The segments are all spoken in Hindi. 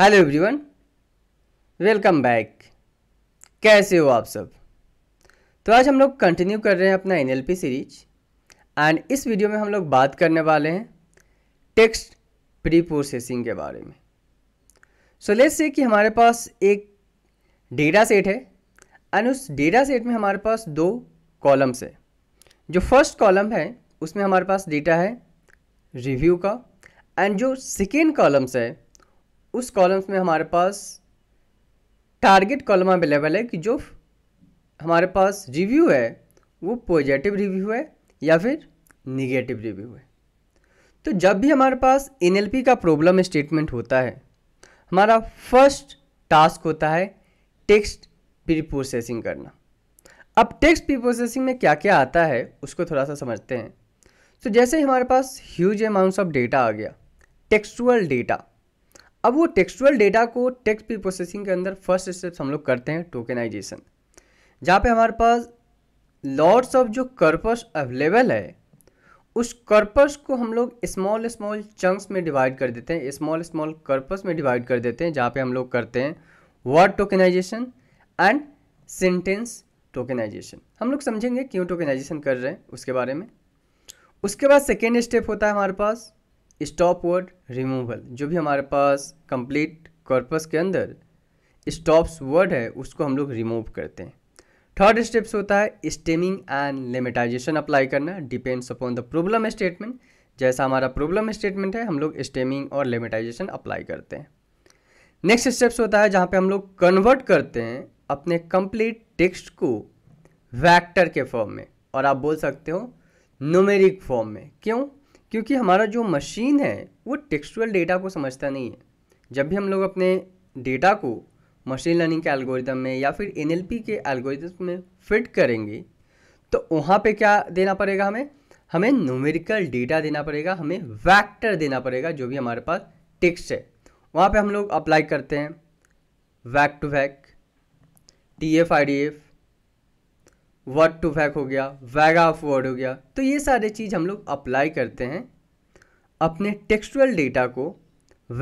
हेलो एवरीवन वेलकम बैक कैसे हो आप सब तो आज हम लोग कंटिन्यू कर रहे हैं अपना एन सीरीज एंड इस वीडियो में हम लोग बात करने वाले हैं टेक्स्ट प्री प्रोसेसिंग के बारे में सो लेट्स से कि हमारे पास एक डेटा सेट है एंड उस डेटा सेट में हमारे पास दो कॉलम्स है जो फर्स्ट कॉलम है उसमें हमारे पास डेटा है रिव्यू का एंड जो सेकेंड कॉलम्स है उस कॉलम्स में हमारे पास टारगेट कॉलम अवेलेबल है कि जो हमारे पास रिव्यू है वो पॉजिटिव रिव्यू है या फिर निगेटिव रिव्यू है तो जब भी हमारे पास एन का प्रॉब्लम स्टेटमेंट होता है हमारा फर्स्ट टास्क होता है टेक्स्ट प्रीप्रोसेसिंग करना अब टेक्स्ट प्रीप्रोसेसिंग में क्या क्या आता है उसको थोड़ा सा समझते हैं तो जैसे ही हमारे पास ह्यूज अमाउंट्स ऑफ डेटा आ गया टेक्सचुअल डेटा अब वो टेक्सचुअल डेटा को टेक्स्ट प्री प्रोसेसिंग के अंदर फर्स्ट स्टेप्स हम लोग करते हैं टोकेनाइजेशन जहाँ पे हमारे पास लॉट्स ऑफ जो कर्पस अवेलेबल है उस कर्पस को हम लोग स्मॉल स्मॉल चंक्स में डिवाइड कर देते हैं स्मॉल स्मॉल कर्पस में डिवाइड कर देते हैं जहाँ पे हम लोग करते हैं word tokenization and sentence tokenization हम लोग समझेंगे क्यों टोकनाइजेशन कर रहे हैं उसके बारे में उसके बाद सेकेंड स्टेप होता है हमारे पास स्टॉप वर्ड रिमूवल जो भी हमारे पास कंप्लीट कॉर्पस के अंदर स्टॉप्स वर्ड है उसको हम लोग रिमूव करते हैं थर्ड स्टेप्स होता है स्टेमिंग एंड लिमिटाइजेशन अप्लाई करना depends upon the problem statement जैसा हमारा प्रॉब्लम स्टेटमेंट है हम लोग स्टेमिंग और लिमिटाइजेशन अप्लाई करते हैं नेक्स्ट स्टेप्स होता है जहाँ पे हम लोग कन्वर्ट करते हैं अपने कंप्लीट टेक्स्ट को वैक्टर के फॉर्म में और आप बोल सकते हो नोमेरिक फॉर्म में क्यों क्योंकि हमारा जो मशीन है वो टेक्सचुअल डेटा को समझता नहीं है जब भी हम लोग अपने डेटा को मशीन लर्निंग के एल्गोरिदम में या फिर एन के एल्गोरिदम में फिट करेंगे तो वहाँ पे क्या देना पड़ेगा हमें हमें न्यूमेरिकल डेटा देना पड़ेगा हमें वैक्टर देना पड़ेगा जो भी हमारे पास टेक्स्ट है वहाँ पे हम लोग अप्लाई करते हैं vec to vec T F I D F word to vec हो गया वैगा ऑफ वर्ड हो गया तो ये सारे चीज़ हम लोग अप्लाई करते हैं अपने टेक्सचुअल डेटा को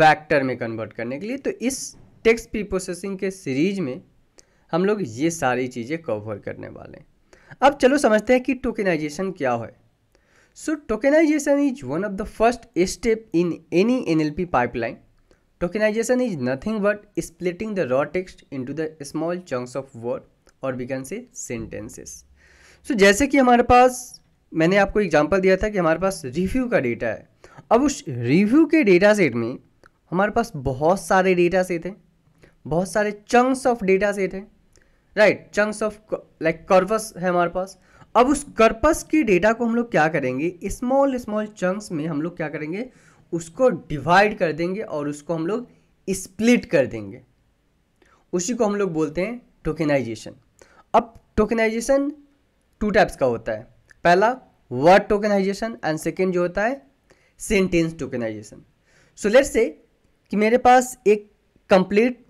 वैक्टर में कन्वर्ट करने के लिए तो इस टेक्स्ट प्री प्रोसेसिंग के सीरीज में हम लोग ये सारी चीज़ें कवर करने वाले हैं अब चलो समझते हैं कि टोकेनाइजेशन क्या है so tokenization is one of the first step in any P pipeline tokenization is nothing but splitting the raw text into the small chunks of word और we can say sentences so जैसे कि हमारे पास मैंने आपको एग्जांपल दिया था कि हमारे पास रिव्यू का डेटा है अब उस रिव्यू के डेटा सेट में हमारे पास बहुत सारे डेटा सेट हैं बहुत सारे चंक्स ऑफ डेटा सेट हैं right chunks of like corpus है हमारे पास अब उस कर्पस की डेटा को हम लोग क्या करेंगे स्मॉल स्मॉल चंक्स में हम लोग क्या करेंगे उसको डिवाइड कर देंगे और उसको हम लोग स्प्लिट कर देंगे उसी को हम लोग बोलते हैं टोकेनाइजेशन अब टोकनाइजेशन टू टाइप्स का होता है पहला वर्ड टोकनाइजेशन एंड सेकेंड जो होता है sentence tokenization so let's say कि मेरे पास एक कंप्लीट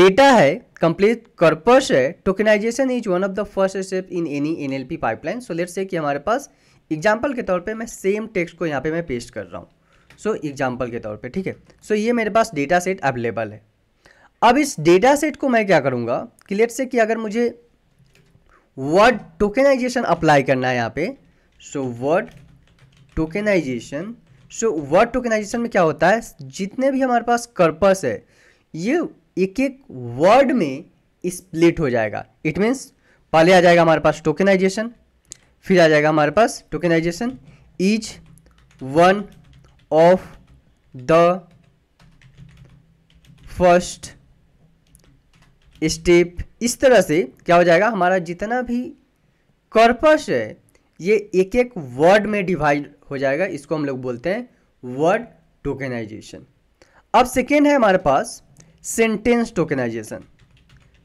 डेटा है कंप्लीट कर्पस है tokenization is one of the first step in any NLP pipeline so let's say कि हमारे पास एग्जाम्पल के तौर पे मैं सेम टेक्स्ट को यहाँ पे मैं पेस्ट कर रहा हूँ सो एग्जाम्पल के तौर पे ठीक है सो so, ये मेरे पास डेटा सेट अवेलेबल है अब इस डेटा सेट को मैं क्या करूँगा कि लेट से कि अगर मुझे वर्ड टोकेनाइजेशन अप्लाई करना है यहाँ पे so word tokenization so word tokenization में क्या होता है जितने भी हमारे पास कर्पस है ये एक एक वर्ड में स्प्लिट हो जाएगा इट मीन्स पहले आ जाएगा हमारे पास टोकेनाइजेशन फिर आ जाएगा हमारे पास tokenization each one of the first step इस तरह से क्या हो जाएगा हमारा जितना भी कॉर्पस है ये एक एक वर्ड में डिवाइड हो जाएगा इसको हम लोग बोलते हैं वर्ड टोकेनाइजेशन अब सेकेंड है हमारे पास sentence tokenization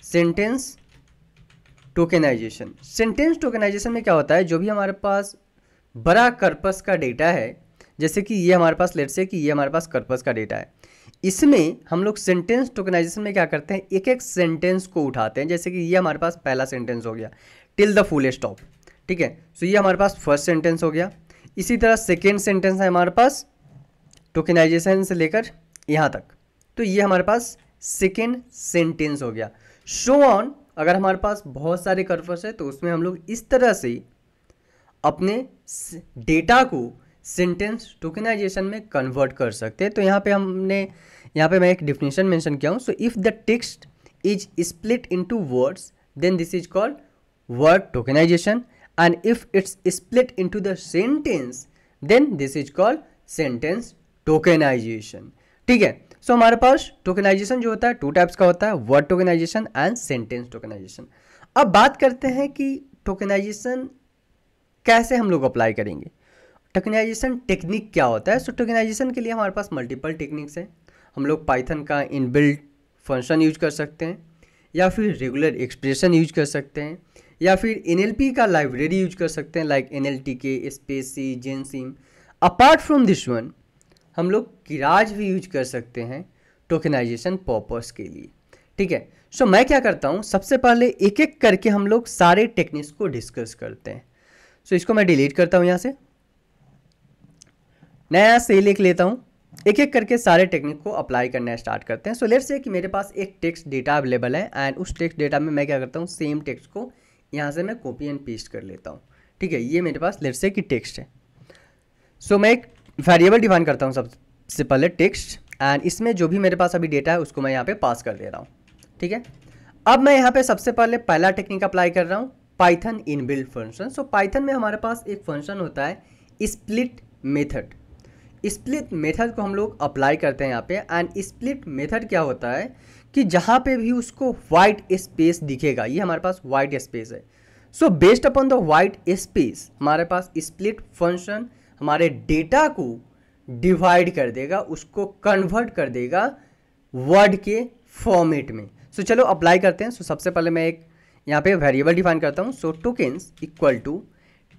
sentence tokenization sentence tokenization में क्या होता है जो भी हमारे पास बड़ा कर्पस का डेटा है जैसे कि ये हमारे पास लेट से कि ये हमारे पास कर्पस का डेटा है इसमें हम लोग सेंटेंस टोकनाइजेशन में क्या करते हैं एक एक सेंटेंस को उठाते हैं जैसे कि ये हमारे पास पहला सेंटेंस हो गया टिल द फुल स्टॉप ठीक है सो ये हमारे पास फर्स्ट सेंटेंस हो गया इसी तरह सेकेंड सेंटेंस है हमारे पास टोकनाइजेशन से लेकर यहाँ तक तो ये हमारे पास सेकेंड सेंटेंस हो गया शो ऑन अगर हमारे पास बहुत सारे कर्फर्स है तो उसमें हम लोग इस तरह से अपने डेटा को सेंटेंस टोकनाइजेशन में कन्वर्ट कर सकते हैं तो यहाँ पे हमने यहाँ पे मैं एक डिफिनेशन मेंशन किया हूँ so if the text is split into words then this is called word tokenization and if it's split into the sentence then this is called sentence tokenization ठीक है सो so, हमारे पास टोकनाइजेशन जो होता है टू टाइप्स का होता है word tokenization and sentence tokenization अब बात करते हैं कि टोकनाइजेशन कैसे हम लोग अप्लाई करेंगे टोकनाइजेशन टेक्निक क्या होता है सो so, टोकनाइजेशन के लिए हमारे पास मल्टीपल टेक्निक्स हैं हम लोग पाइथन का इनबिल्ट फंक्शन यूज कर सकते हैं या फिर रेगुलर एक्सप्रेशन यूज कर सकते हैं या फिर एन का लाइब्रेरी यूज कर सकते हैं like N L T K spacy सिम अपार्ट फ्रॉम दिस वन हम लोग किराज भी यूज कर सकते हैं टोकनाइजेशन पर्पस के लिए ठीक है सो so, मैं क्या करता हूँ सबसे पहले एक एक करके हम लोग सारे टेक्निक्स को डिस्कस करते हैं सो so, इसको मैं डिलीट करता हूँ यहाँ से नया से लिख लेता हूँ एक एक करके सारे टेक्निक को अप्लाई करना स्टार्ट करते हैं सो लेट्स से कि मेरे पास एक टेक्स्ट डेटा अवेलेबल है एंड उस टेक्स्ट डेटा में मैं क्या करता हूँ सेम टेक्स्ट को यहाँ से मैं कॉपी एंड पेस्ट कर लेता हूँ ठीक है ये मेरे पास लेट्स से कि टेक्स्ट है सो so, मैं एक वेरिएबल डिफाइन करता हूँ सबसे पहले टेक्स्ट एंड इसमें जो भी मेरे पास अभी डेटा है उसको मैं यहाँ पर पास कर दे रहा हूँ ठीक है अब मैं यहाँ पर सबसे पहले पहला टेक्निक अप्लाई कर रहा हूँ Python build function so Python में हमारे पास एक फंक्शन होता है स्प्लिट मेथड स्प्लिट मेथड को हम लोग अप्लाई करते हैं यहाँ पे एंड स्प्लिट मेथड क्या होता है कि जहाँ पे भी उसको वाइट स्पेस दिखेगा ये हमारे पास वाइट स्पेस है so based upon the white space हमारे पास स्प्लिट फंक्शन हमारे डेटा को डिवाइड कर देगा उसको कन्वर्ट कर देगा वर्ड के फॉर्मेट में सो so, चलो अप्लाई करते हैं सो so, सबसे पहले मैं एक यहाँ पे वेरिएबल डिफाइन करता हूँ so tokens equal to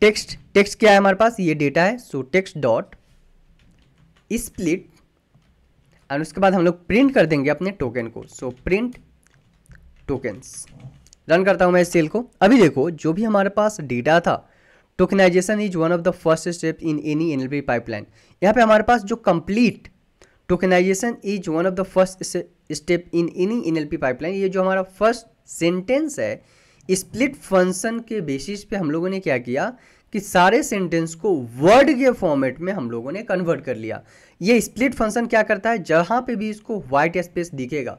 text text क्या है हमारे पास ये डेटा है सो टेक्स्ट डॉट स्प्लिट और उसके बाद हम लोग प्रिंट कर देंगे अपने टोकन को सो प्रिंट टोकन्स रन करता हूँ मैं इस सेल को अभी देखो जो भी हमारे पास डेटा था tokenization is one of the first step in any N L pipeline यहाँ पे हमारे पास जो complete tokenization is one of the first step in any N L pipeline ये जो हमारा फर्स्ट सेंटेंस है स्प्लिट फंक्शन के बेसिस पे हम लोगों ने क्या किया कि सारे सेंटेंस को वर्ड के फॉर्मेट में हम लोगों ने कन्वर्ट कर लिया ये स्प्लिट फंक्शन क्या करता है जहां पे भी इसको व्हाइट स्पेस दिखेगा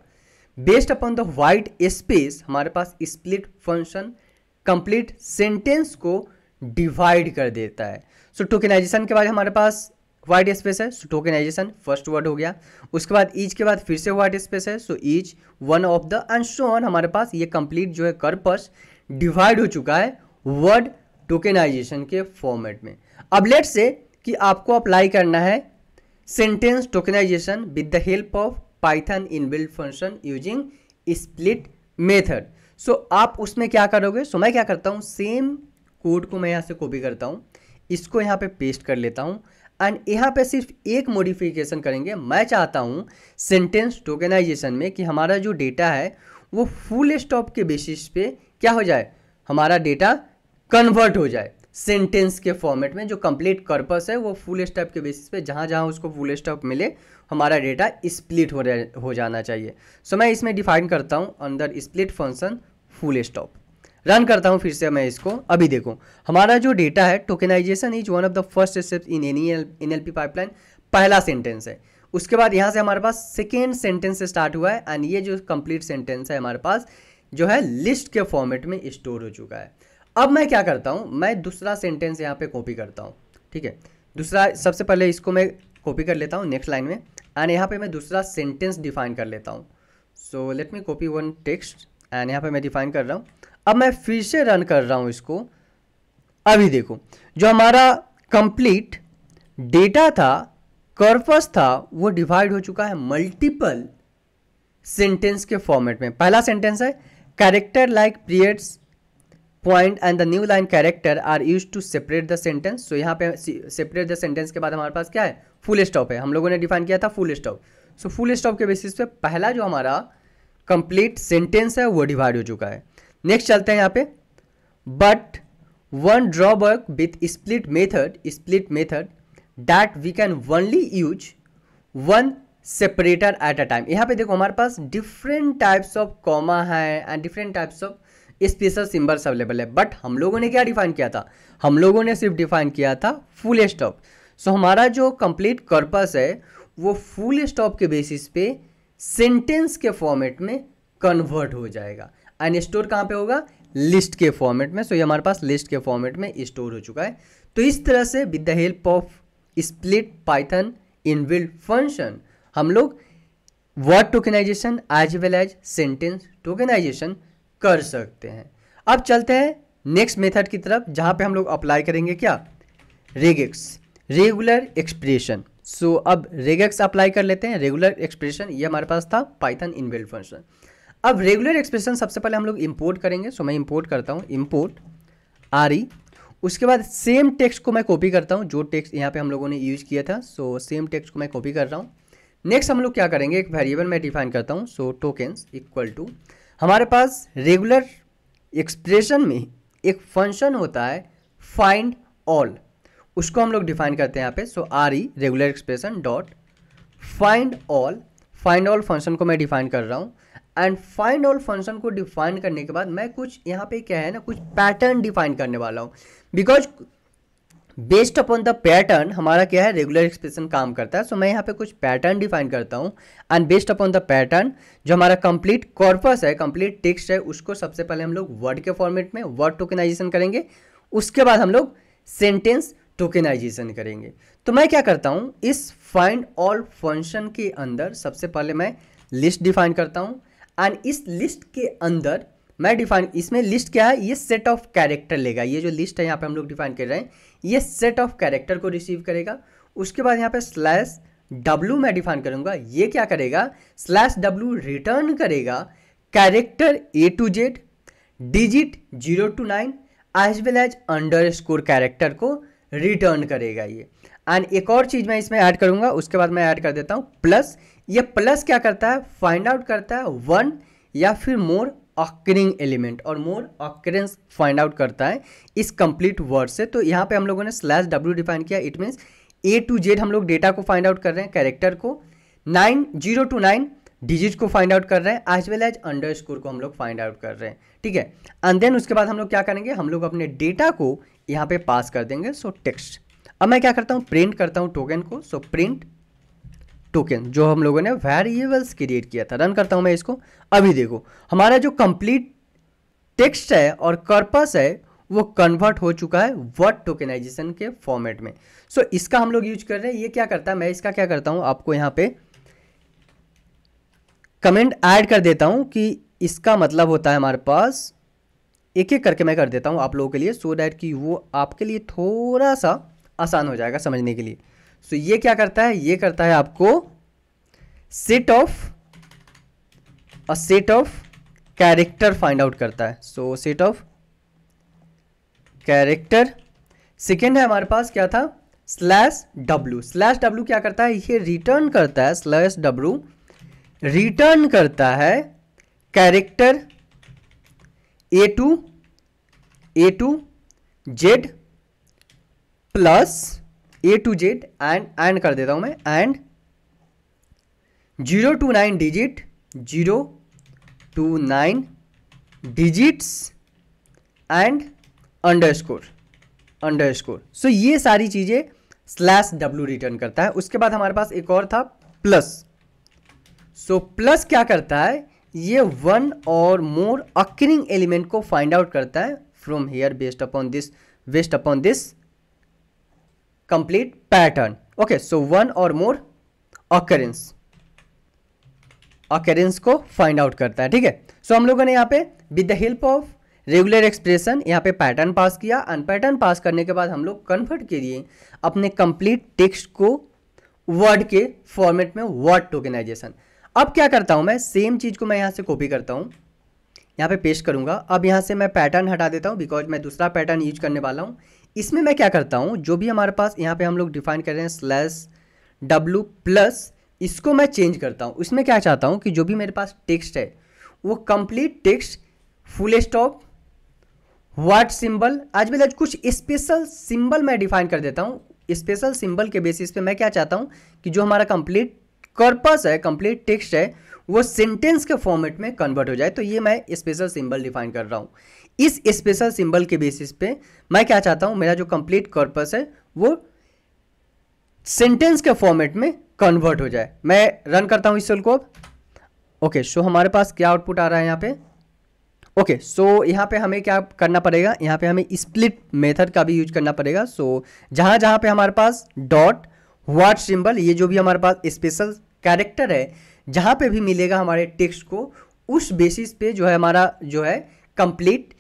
based upon the white space हमारे पास स्प्लिट फंक्शन कंप्लीट सेंटेंस को डिवाइड कर देता है सो so, टोकनाइजेशन के बाद हमारे पास व्हाइट स्पेस है सो टोकनाइजेशन फर्स्ट वर्ड हो गया उसके बाद ईच के बाद फिर से व्हाइट स्पेस है so each one of the and हमारे पास ये कंप्लीट जो है कर्पस डिवाइड हो चुका है वर्ड टोकेनाइजेशन के फॉर्मेट में अब लेट से कि आपको अप्लाई करना है sentence tokenization with the help of Python build function using split method so आप उसमें क्या करोगे सो so, मैं क्या करता हूँ सेम कोड को मैं यहाँ से कॉपी करता हूँ इसको यहाँ पे पेस्ट कर लेता हूँ एंड यहाँ पे सिर्फ एक मॉडिफिकेशन करेंगे मैं चाहता हूँ सेंटेंस टोकेनाइजेशन में कि हमारा जो डेटा है वो फुल स्टॉप के बेसिस पे क्या हो जाए हमारा डेटा कन्वर्ट हो जाए सेंटेंस के फॉर्मेट में जो कंप्लीट कर्पस है वो फुल स्टॉप के बेसिस पे जहाँ जहाँ उसको फुल स्टॉप मिले हमारा डेटा स्प्लिट हो हो जाना चाहिए सो so, मैं इसमें डिफाइन करता हूँ अंदर split function full stop run करता हूँ फिर से मैं इसको अभी देखो हमारा जो डेटा है tokenization is one of the first step in any N L P pipeline पहला सेंटेंस है उसके बाद यहाँ से हमारे पास सेकेंड सेंटेंस से स्टार्ट हुआ है एंड ये जो कंप्लीट सेंटेंस है हमारे पास जो है लिस्ट के फॉर्मेट में स्टोर हो चुका है अब मैं क्या करता हूँ मैं दूसरा सेंटेंस यहाँ पे कॉपी करता हूँ ठीक है दूसरा सबसे पहले इसको मैं कॉपी कर लेता हूँ नेक्स्ट लाइन में एंड यहाँ पे मैं दूसरा सेंटेंस डिफाइन कर लेता हूँ so let me copy one text and यहाँ पे मैं डिफाइन कर रहा हूँ अब मैं फिर से रन कर रहा हूँ इसको अभी देखो जो हमारा कंप्लीट डेटा था कर्पस था वो डिवाइड हो चुका है मल्टीपल सेंटेंस के फॉर्मेट में पहला सेंटेंस है character like periods point and the new line character are use to separate the sentence so यहाँ पे सेपरेट द सेंटेंस के बाद हमारे पास क्या है फुल स्टॉप है हम लोगों ने डिफाइन किया था full stop so full stop के बेसिस पे पहला जो हमारा कंप्लीट सेंटेंस है वो डिवाइड हो चुका है नेक्स्ट चलते हैं यहाँ पे but one drawback with split method split method that we can only use one separator at a time यहाँ पे देखो हमारे पास डिफरेंट टाइप्स ऑफ कॉमा है and different types of special symbols available है बट हम लोगों ने क्या डिफाइन किया था हम लोगों ने सिर्फ डिफाइन किया था फुल स्टॉप सो हमारा जो कंप्लीट कर्पस है वो फुल स्टॉप के बेसिस पे सेंटेंस के फॉर्मेट में कन्वर्ट हो जाएगा एंड स्टोर कहाँ पे होगा लिस्ट के फॉर्मेट में सो so ये हमारे पास लिस्ट के फॉर्मेट में स्टोर हो चुका है तो इस तरह से with the help of split Python will function हम लोग word tokenization as well as sentence tokenization कर सकते हैं अब चलते हैं नेक्स्ट मेथड की तरफ जहाँ पे हम लोग अप्लाई करेंगे क्या रेगेक्स रेगुलर एक्सप्रेशन सो अब रेगेक्स अप्लाई कर लेते हैं रेगुलर एक्सप्रेशन ये हमारे पास था पाइथन इनबिल्ड फंक्शन अब रेगुलर एक्सप्रेशन सबसे पहले हम लोग इम्पोर्ट करेंगे सो so, मैं इम्पोर्ट करता हूँ इम्पोर्ट आर ई उसके बाद सेम टेक्स्ट को मैं कॉपी करता हूँ जो टेक्स्ट यहाँ पे हम लोगों ने यूज किया था सो सेम टेक्स्ट को मैं कॉपी कर रहा हूँ नेक्स्ट हम लोग क्या करेंगे एक वेरिएबल मैं डिफाइन करता हूँ सो टोकेंस इक्वल टू हमारे पास रेगुलर एक्सप्रेशन में एक फंक्शन होता है फाइंड ऑल उसको हम लोग डिफाइन करते हैं यहाँ पे so R E regular expression dot find all find all function को मैं डिफाइन कर रहा हूँ एंड फाइंड ऑल फंक्शन को डिफाइन करने के बाद मैं कुछ यहाँ पे क्या है ना कुछ पैटर्न डिफाइन करने वाला हूँ because based upon the pattern हमारा क्या है रेगुलर एक्सप्रेशन काम करता है सो so, मैं यहाँ पे कुछ पैटर्न डिफाइन करता हूँ and based upon the pattern जो हमारा कंप्लीट कॉर्पस है कंप्लीट टेक्स्ट है उसको सबसे पहले हम लोग वर्ड के फॉर्मेट में वर्ड टोकनाइजेशन करेंगे उसके बाद हम लोग सेंटेंस टोकनाइजेशन करेंगे तो मैं क्या करता हूँ इस फाइंड ऑल फंक्शन के अंदर सबसे पहले मैं लिस्ट डिफाइन करता हूँ एंड इस लिस्ट के अंदर मैं डिफाइन इसमें लिस्ट क्या है ये सेट ऑफ कैरेक्टर लेगा ये जो लिस्ट है यहाँ पे हम लोग डिफाइन कर रहे हैं ये सेट ऑफ कैरेक्टर को रिसीव करेगा उसके बाद यहाँ पे स्लैश डब्लू मैं डिफाइन करूँगा ये क्या करेगा स्लैश डब्लू रिटर्न करेगा character A to Z digit zero to nine as well as underscore character को रिटर्न करेगा ये एंड एक और चीज़ मैं इसमें ऐड करूँगा उसके बाद मैं ऐड कर देता हूँ प्लस ये प्लस क्या करता है फाइंड आउट करता है वन या फिर मोर ऑक्रिंग एलिमेंट और मोर ऑक्रेंस फाइंड आउट करता है इस कंप्लीट वर्ड से तो यहाँ पे हम लोगों ने स्लैश डब्ल्यू डिफाइन किया it means A to Z हम लोग डेटा को फाइंड आउट कर रहे हैं कैरेक्टर को nine zero to nine digit को फाइंड आउट कर रहे हैं as well as underscore को हम लोग फाइंड आउट कर रहे हैं ठीक है एंड देन उसके बाद हम लोग क्या करेंगे हम लोग अपने डेटा को यहाँ पे पास कर देंगे सो so टेक्स्ट अब मैं क्या करता हूँ प्रिंट करता हूँ टोकन को सो प्रिंट टोकन जो हम लोगों ने वेरिएबल्स क्रिएट किया था रन करता हूँ मैं इसको अभी देखो हमारा जो कंप्लीट टेक्स्ट है और कर्पस है वो कन्वर्ट हो चुका है वर्ड टोकनाइजेशन के फॉर्मेट में सो so, इसका हम लोग यूज कर रहे हैं ये क्या करता है मैं इसका क्या करता हूँ आपको यहाँ पे कमेंट ऐड कर देता हूँ कि इसका मतलब होता है हमारे पास एक एक करके मैं कर देता हूँ आप लोगों के लिए सो so डैट कि वो आपके लिए थोड़ा सा आसान हो जाएगा समझने के लिए सो ये क्या करता है ये करता है आपको set of a set of character find out करता है so set of character second है हमारे पास क्या था स्लैश डब्ल्यू स्लैश डब्ल्यू क्या करता है ये रिटर्न करता है स्लैश डब्ल्यू रिटर्न करता है character A to A to Z plus A to Z and and कर देता हूँ मैं and zero to nine digit zero to nine digits and underscore underscore so ये सारी चीज़ें स्लैश डब्ल्यू रिटर्न करता है उसके बाद हमारे पास एक और था प्लस सो so, प्लस क्या करता है ये one or more occurring element को फाइंड आउट करता है from here based upon this based upon this complete pattern okay so one or more occurrence occurrence को find out करता है ठीक है so हम लोगों ने यहाँ पे with the help of regular expression यहाँ पे पैटर्न पास किया एंड पैटर्न पास करने के बाद हम लोग कन्वर्ट के लिए अपने कंप्लीट टेक्स्ट को वर्ड के फॉर्मेट में वर्ड टोकेनाइजेशन अब क्या करता हूँ मैं सेम चीज़ को मैं यहाँ से कॉपी करता हूँ यहाँ पे पेस्ट करूँगा अब यहाँ से मैं पैटर्न हटा देता हूँ बिकॉज मैं दूसरा पैटर्न यूज करने वाला हूँ इसमें मैं क्या करता हूँ जो भी हमारे पास यहाँ पे हम लोग डिफाइन कर रहे हैं स्लैश डब्लू प्लस इसको मैं चेंज करता हूँ इसमें क्या चाहता हूँ कि जो भी मेरे पास टेक्स्ट है वो complete text full stop word symbol आज मैं कुछ स्पेशल सिंबल मैं डिफाइन कर देता हूँ स्पेशल सिंबल के बेसिस पे मैं क्या चाहता हूँ कि जो हमारा कंप्लीट कर्पस है कंप्लीट टेक्स्ट है वो सेंटेंस के फॉर्मेट में कन्वर्ट हो जाए तो ये मैं स्पेशल सिंबल डिफाइन कर रहा हूँ इस स्पेशल सिंबल के बेसिस पे मैं क्या चाहता हूँ मेरा जो कंप्लीट कॉर्पस है वो सेंटेंस के फॉर्मेट में कन्वर्ट हो जाए मैं रन करता हूँ इस सेल को अब ओके सो हमारे पास क्या आउटपुट आ रहा है यहाँ पे ओके okay, सो so यहाँ पे हमें क्या करना पड़ेगा यहाँ पे हमें स्प्लिट मेथड का भी यूज करना पड़ेगा सो so, जहाँ जहाँ पे हमारे पास डॉट वाट सिंबल ये जो भी हमारे पास स्पेशल कैरेक्टर है जहाँ पे भी मिलेगा हमारे टेक्स्ट को उस बेसिस पे जो है हमारा जो है कंप्लीट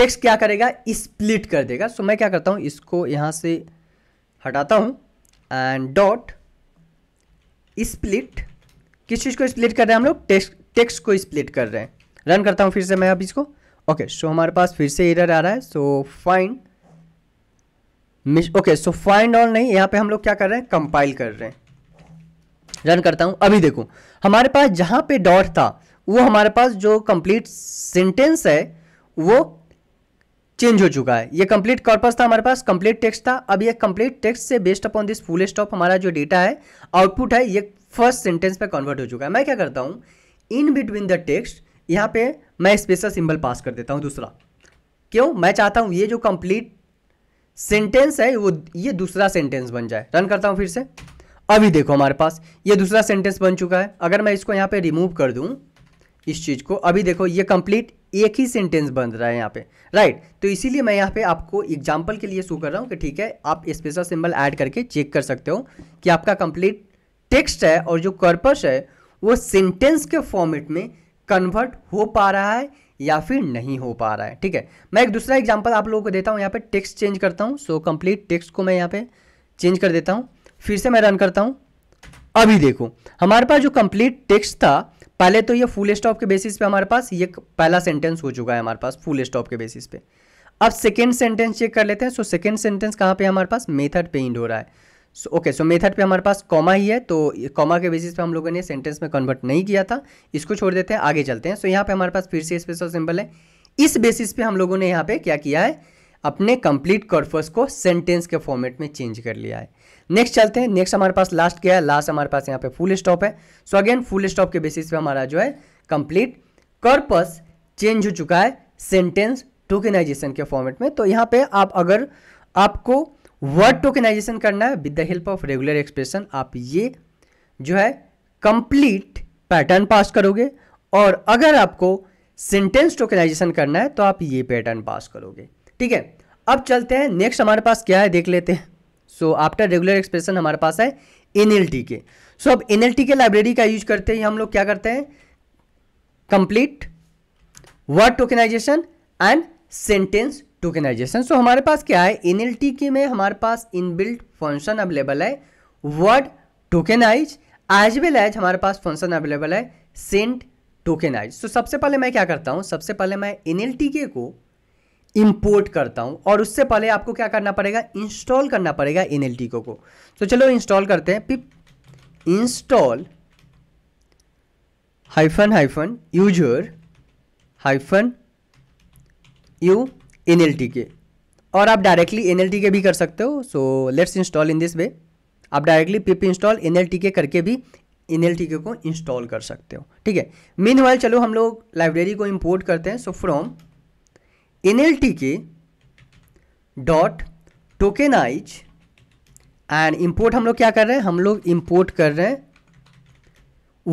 टेक्स्ट क्या करेगा स्प्लिट कर देगा सो so, मैं क्या करता हूँ इसको यहाँ से हटाता हूँ एंड डॉट स्प्लिट किस चीज़ को स्प्लिट कर रहे हैं हम लोग टेक्स्ट टेक्स्ट को स्प्लिट कर रहे हैं रन करता हूँ फिर से मैं अब इसको ओके सो हमारे पास फिर से एरर आ रहा है so find miss okay so find all नहीं यहाँ पे हम लोग क्या कर रहे हैं कंपाइल कर रहे हैं रन करता हूँ अभी देखो हमारे पास जहाँ पे डॉट था वो हमारे पास जो कंप्लीट सेंटेंस है वो चेंज हो चुका है ये कंप्लीट कॉर्पस था हमारे पास कंप्लीट टेक्स्ट था अब ये कंप्लीट टेक्स्ट से based upon this full stop हमारा जो डेटा है आउटपुट है ये फर्स्ट सेंटेंस पे कन्वर्ट हो चुका है मैं क्या करता हूँ इन बिटवीन द टेक्स्ट यहाँ पे मैं स्पेशल सिंबल पास कर देता हूँ दूसरा क्यों मैं चाहता हूँ ये जो कंप्लीट सेंटेंस है वो ये दूसरा सेंटेंस बन जाए रन करता हूँ फिर से अभी देखो हमारे पास ये दूसरा सेंटेंस बन चुका है अगर मैं इसको यहाँ पे रिमूव कर दूँ इस चीज़ को अभी देखो ये कंप्लीट एक ही सेंटेंस बन रहा है यहाँ पे राइट right. तो इसीलिए मैं यहाँ पे आपको एग्जाम्पल के लिए शो कर रहा हूँ कि ठीक है आप स्पेशल सिंबल ऐड करके चेक कर सकते हो कि आपका कंप्लीट टेक्स्ट है और जो कर्पस है वो सेंटेंस के फॉर्मेट में कन्वर्ट हो पा रहा है या फिर नहीं हो पा रहा है ठीक है मैं एक दूसरा एग्जाम्पल आप लोगों को देता हूँ यहाँ पे टेक्स्ट चेंज करता हूँ सो कंप्लीट टेक्स्ट को मैं यहाँ पे चेंज कर देता हूँ फिर से मैं रन करता हूँ अभी देखो हमारे पास जो कंप्लीट टेक्स्ट था पहले तो ये फुल स्टॉप के बेसिस पे हमारे पास ये पहला सेंटेंस हो चुका है हमारे पास फुल स्टॉप के बेसिस पे अब सेकेंड सेंटेंस चेक कर लेते हैं सो सेकेंड सेंटेंस कहाँ पे हमारे पास मेथड पे इंड हो रहा है सो ओके सो मेथड पे हमारे पास कॉमा ही है तो कॉमा के बेसिस पे हम लोगों ने सेंटेंस में कन्वर्ट नहीं किया था इसको छोड़ देते हैं आगे चलते हैं सो so, यहाँ पे हमारे पास फिर से स्पेशल सिंबल है इस बेसिस पे हम लोगों ने यहाँ पे क्या किया है अपने कंप्लीट कॉर्पस को सेंटेंस के फॉर्मेट में चेंज कर लिया है नेक्स्ट चलते हैं नेक्स्ट हमारे पास लास्ट क्या है लास्ट हमारे पास यहाँ पे फुल स्टॉप है सो अगेन फुल स्टॉप के बेसिस पे हमारा जो है कंप्लीट कॉर्पस चेंज हो चुका है सेंटेंस टोकनाइजेशन के फॉर्मेट में तो यहाँ पे आप अगर आपको वर्ड टोकनाइजेशन करना है with the help of regular expression आप ये जो है कंप्लीट पैटर्न पास करोगे और अगर आपको सेंटेंस टोकनाइजेशन करना है तो आप ये पैटर्न पास करोगे ठीक है अब चलते हैं नेक्स्ट हमारे पास क्या है देख लेते हैं सो आफ्टर रेगुलर एक्सप्रेशन हमारे पास है एन के सो so, अब एन के लाइब्रेरी का यूज करते ही हम लोग क्या करते हैं complete word tokenization and sentence tokenization so हमारे पास क्या है एन के में हमारे पास इनबिल्ट फंक्शन अवेलेबल है word tokenize as well as हमारे पास फंक्शन अवेलेबल है सेंट टोकेनाइज सो सबसे पहले मैं क्या करता हूँ सबसे पहले मैं एन के को इंपोर्ट करता हूं और उससे पहले आपको क्या करना पड़ेगा इंस्टॉल करना पड़ेगा इन एल को को तो चलो इंस्टॉल करते हैं pip install hyphen hyphen user hyphen U N L T K और आप डायरेक्टली एन एल टी के भी कर सकते हो so let's install in this way आप directly pip install N L T K करके भी इन एल को इंस्टॉल कर सकते हो ठीक है मीन चलो हम लोग लाइब्रेरी को इम्पोर्ट करते हैं so from T K dot tokenize and import हम लोग क्या कर रहे हैं हम लोग इम्पोर्ट कर रहे हैं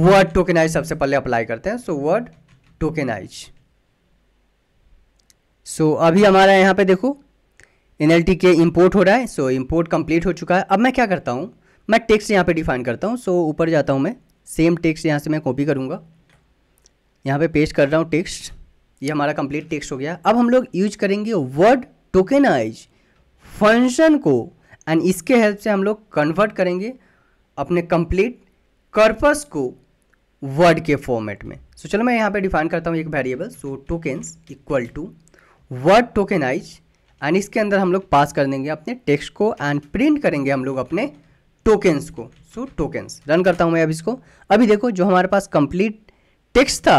वर्ड टोकेनाइज सबसे पहले अप्लाई करते हैं सो वर्ड टोकेनाइज सो अभी हमारा यहाँ पे देखो N L T K import हो रहा है सो इम्पोर्ट कंप्लीट हो चुका है अब मैं क्या करता हूँ मैं टेक्स्ट यहाँ पे डिफाइन करता हूँ सो ऊपर जाता हूँ मैं सेम टेक्स्ट यहाँ से मैं कॉपी करूँगा यहाँ पे पेस्ट कर रहा हूँ टेक्स्ट ये हमारा कंप्लीट टेक्स्ट हो गया अब हम लोग यूज करेंगे वर्ड टोकेनाइज फंक्शन को एंड इसके हेल्प से हम लोग कन्वर्ट करेंगे अपने कंप्लीट कर्पस को वर्ड के फॉर्मेट में सो so, चलो मैं यहाँ पे डिफाइन करता हूँ एक variable so tokens equal to word tokenize and इसके अंदर हम लोग पास कर देंगे अपने टेक्स्ट को एंड प्रिंट करेंगे हम लोग अपने टोकेंस को सो टोकेंस रन करता हूँ मैं अब इसको अभी देखो जो हमारे पास कंप्लीट टेक्स्ट था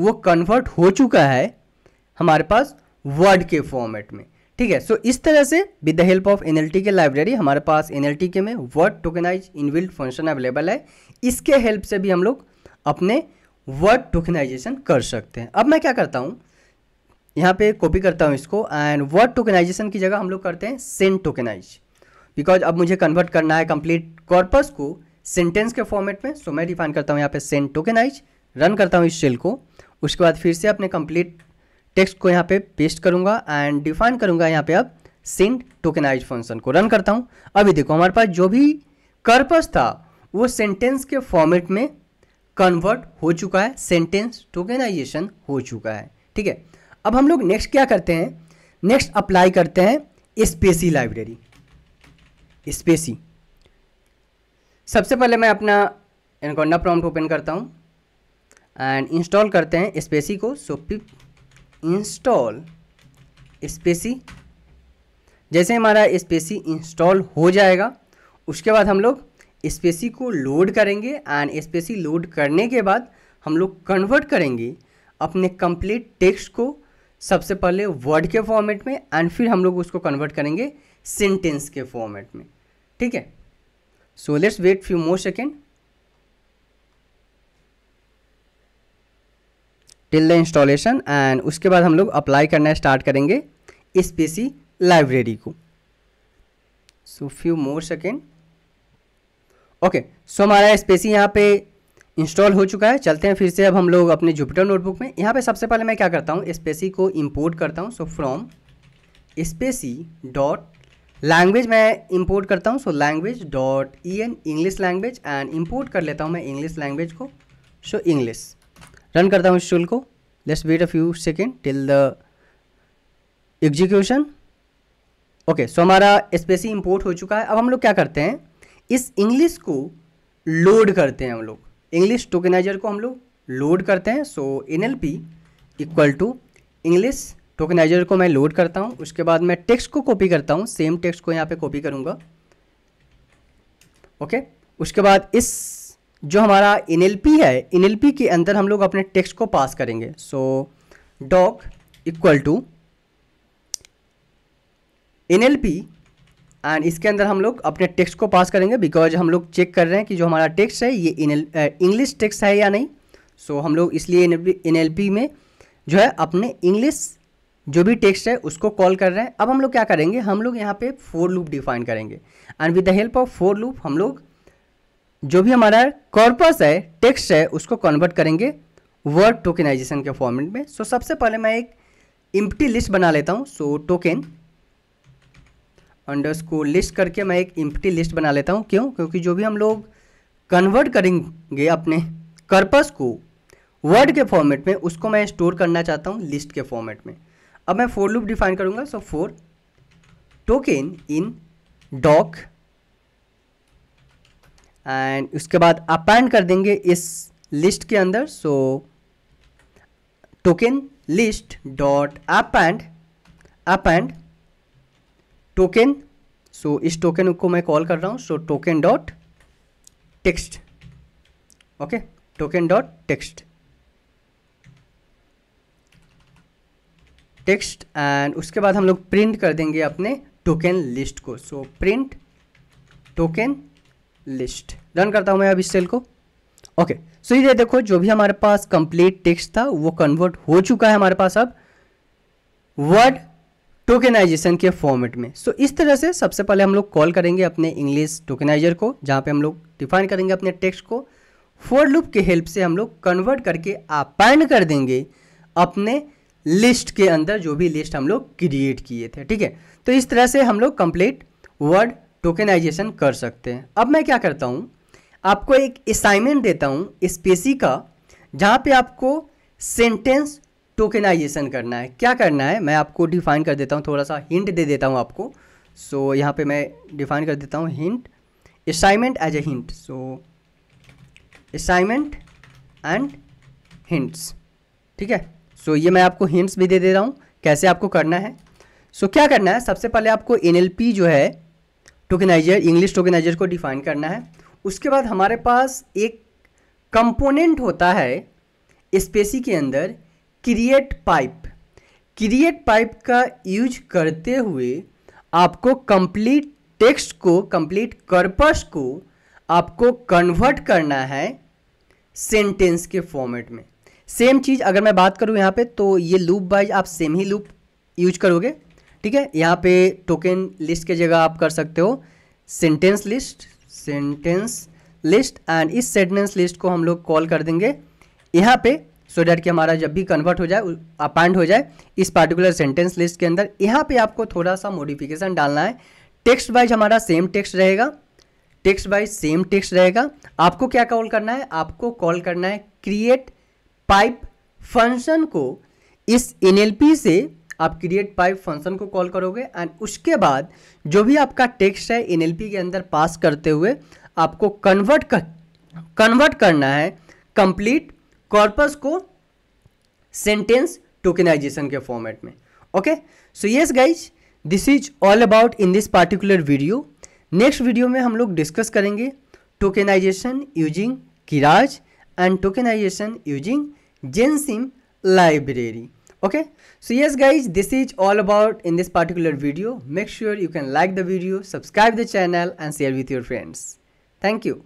वो कन्वर्ट हो चुका है हमारे पास वर्ड के फॉर्मेट में ठीक है सो so, इस तरह से with the help of NLT K library हमारे पास एनएलटी के में word tokenize inbuilt function available है इसके हेल्प से भी हम लोग अपने वर्ड टोकनाइजेशन कर सकते हैं अब मैं क्या करता हूँ यहाँ पे कॉपी करता हूँ इसको एंड वर्ड टोकनाइजेशन की जगह हम लोग करते हैं सेंट टोकनाइज बिकॉज अब मुझे कन्वर्ट करना है कंप्लीट कॉर्पस को सेंटेंस के फॉर्मेट में सो so, मैं डिफाइन करता हूँ यहाँ पे सेंट टोकनाइज रन करता हूँ इस सेल को उसके बाद फिर से अपने कंप्लीट टेक्स्ट को यहाँ पे पेस्ट करूँगा एंड डिफाइन करूँगा यहाँ पे अब सेंड टोकनाइज फंक्शन को रन करता हूँ अभी देखो हमारे पास जो भी कर्पस था वो सेंटेंस के फॉर्मेट में कन्वर्ट हो चुका है सेंटेंस टोकेनाइजेशन हो चुका है ठीक है अब हम लोग नेक्स्ट क्या करते हैं नेक्स्ट अप्लाई करते हैं स्पेसी लाइब्रेरी स्पेसी सबसे पहले मैं अपना एनकोंडा प्रॉम्प्ट ओपन करता हूँ एंड इंस्टॉल करते हैं स्पेसी को सो पिप इंस्टॉल स्पेसी जैसे हमारा स्पेसी इंस्टॉल हो जाएगा उसके बाद हम लोग स्पेसी को लोड करेंगे एंड स्पेसी लोड करने के बाद हम लोग कन्वर्ट करेंगे अपने कंप्लीट टेक्स्ट को सबसे पहले वर्ड के फॉर्मेट में एंड फिर हम लोग उसको कन्वर्ट करेंगे सेंटेंस के फॉर्मेट में ठीक है so let's wait few more second till the installation and उसके बाद हम लोग अप्लाई करना स्टार्ट करेंगे इस पी लाइब्रेरी को so few more second okay so हमारा एस पी यहाँ पे इंस्टॉल हो चुका है चलते हैं फिर से अब हम लोग अपने जुपिटर नोटबुक में यहाँ पे सबसे पहले मैं क्या करता हूँ एस को इंपोर्ट करता हूँ so from spaCy dot language मैं इंपोर्ट करता हूँ so language dot E N English language and import कर लेता हूँ मैं इंग्लिश लैंग्वेज को सो so, इंग्लिश रन करता हूँ इस टूल को let's wait a few second till the execution okay so हमारा स्पेसी इंपोर्ट हो चुका है अब हम लोग क्या करते हैं इस इंग्लिश को लोड करते हैं हम लोग इंग्लिश टोकनाइजर को हम लोग लोड करते हैं so N L P equal to English tokenizer को मैं लोड करता हूँ उसके बाद मैं टेक्स्ट को कॉपी करता हूँ सेम टेक्स्ट को यहाँ पे कॉपी करूँगा ओके okay? उसके बाद इस जो हमारा पी है पी के अंदर हम लोग अपने टेक्स्ट को पास करेंगे so doc equal to P and इसके अंदर हम लोग अपने टेक्स्ट को पास करेंगे बिकॉज हम लोग चेक कर रहे हैं कि जो हमारा टेक्स्ट है ये इंग्लिश टेक्स्ट है या नहीं सो so, हम लोग इसलिए पी में जो है अपने इंग्लिश जो भी टेक्स्ट है उसको कॉल कर रहे हैं अब हम लोग क्या करेंगे हम लोग यहाँ पे फोर लूप डिफाइन करेंगे and with the help of for loop हम लोग जो भी हमारा कॉर्पस है टेक्स्ट है उसको कन्वर्ट करेंगे वर्ड टोकनाइजेशन के फॉर्मेट में सो so, सबसे पहले मैं एक इम्पटी लिस्ट बना लेता हूँ सो टोकन अंडर लिस्ट करके मैं एक इम्पटी लिस्ट बना लेता हूँ क्यों क्योंकि जो भी हम लोग कन्वर्ट करेंगे अपने कर्पस को वर्ड के फॉर्मेट में उसको मैं स्टोर करना चाहता हूँ लिस्ट के फॉर्मेट में अब मैं फोर लूप डिफाइन करूँगा so for token in doc and उसके बाद अपैंड कर देंगे इस लिस्ट के अंदर so token list dot up and token so इस टोकन को मैं कॉल कर रहा हूँ so token dot text okay token dot text text and उसके बाद हम लोग प्रिंट कर देंगे अपने टोकन लिस्ट को so print token list run करता हूँ मैं अब इस सेल को ओके सो ये देखो जो भी हमारे पास कंप्लीट टेक्स्ट था वो कन्वर्ट हो चुका है हमारे पास अब वर्ड टोकेनाइजेशन के फॉर्मेट में सो so, इस तरह से सबसे पहले हम लोग कॉल करेंगे अपने इंग्लिश टोकेनाइजर को जहाँ पे हम लोग डिफाइन करेंगे अपने टेक्स्ट को फोर लूप के हेल्प से हम लोग कन्वर्ट करके अपेंड कर देंगे अपने लिस्ट के अंदर जो भी लिस्ट हम लोग क्रिएट किए थे ठीक है तो इस तरह से हम लोग कंप्लीट वर्ड टोकनाइजेशन कर सकते हैं अब मैं क्या करता हूँ आपको एक असाइनमेंट देता हूँ स्पेसी का जहाँ पे आपको सेंटेंस टोकेनाइजेशन करना है क्या करना है मैं आपको डिफाइन कर देता हूँ थोड़ा सा हिंट दे देता हूँ आपको सो so, यहाँ पे मैं डिफाइन कर देता हूँ hint assignment as a hint so assignment and hints ठीक है सो so, ये मैं आपको हिंट्स भी दे दे रहा हूँ कैसे आपको करना है सो so, क्या करना है सबसे पहले आपको एन जो है टोकनाइजर इंग्लिश टोकनाइजर को डिफाइन करना है उसके बाद हमारे पास एक कंपोनेंट होता है स्पेसी के अंदर क्रिएट पाइप क्रिएट पाइप का यूज करते हुए आपको कंप्लीट टेक्स्ट को कंप्लीट कर्पस को आपको कन्वर्ट करना है सेंटेंस के फॉर्मेट में सेम चीज़ अगर मैं बात करूँ यहाँ पे तो ये लूप वाइज आप सेम ही लूप यूज करोगे ठीक है यहाँ पे टोकन लिस्ट के जगह आप कर सकते हो sentence list sentence list and इस सेंटेंस लिस्ट को हम लोग कॉल कर देंगे यहाँ पे सो डैट कि हमारा जब भी कन्वर्ट हो जाए अपॉइंट हो जाए इस पार्टिकुलर सेंटेंस लिस्ट के अंदर यहाँ पे आपको थोड़ा सा मॉडिफिकेशन डालना है टेक्स्ट वाइज हमारा सेम टेक्स्ट रहेगा टेक्स्ट वाइज सेम टेक्स्ट रहेगा आपको क्या कॉल करना है आपको कॉल करना है क्रिएट पाइप फंक्शन को इस एन से आप क्रिएट पाइप फंक्शन को कॉल करोगे एंड उसके बाद जो भी आपका टेक्स्ट है एन के अंदर पास करते हुए आपको कन्वर्ट कर कन्वर्ट करना है कंप्लीट कॉर्पस को सेंटेंस टोकनाइजेशन के फॉर्मेट में okay so yes guys this is all about in this particular video next video में हम लोग डिस्कस करेंगे tokenization using Keras and tokenization using Gensim library okay so yes guys this is all about in this particular video make sure you can like the video subscribe the channel and share with your friends thank you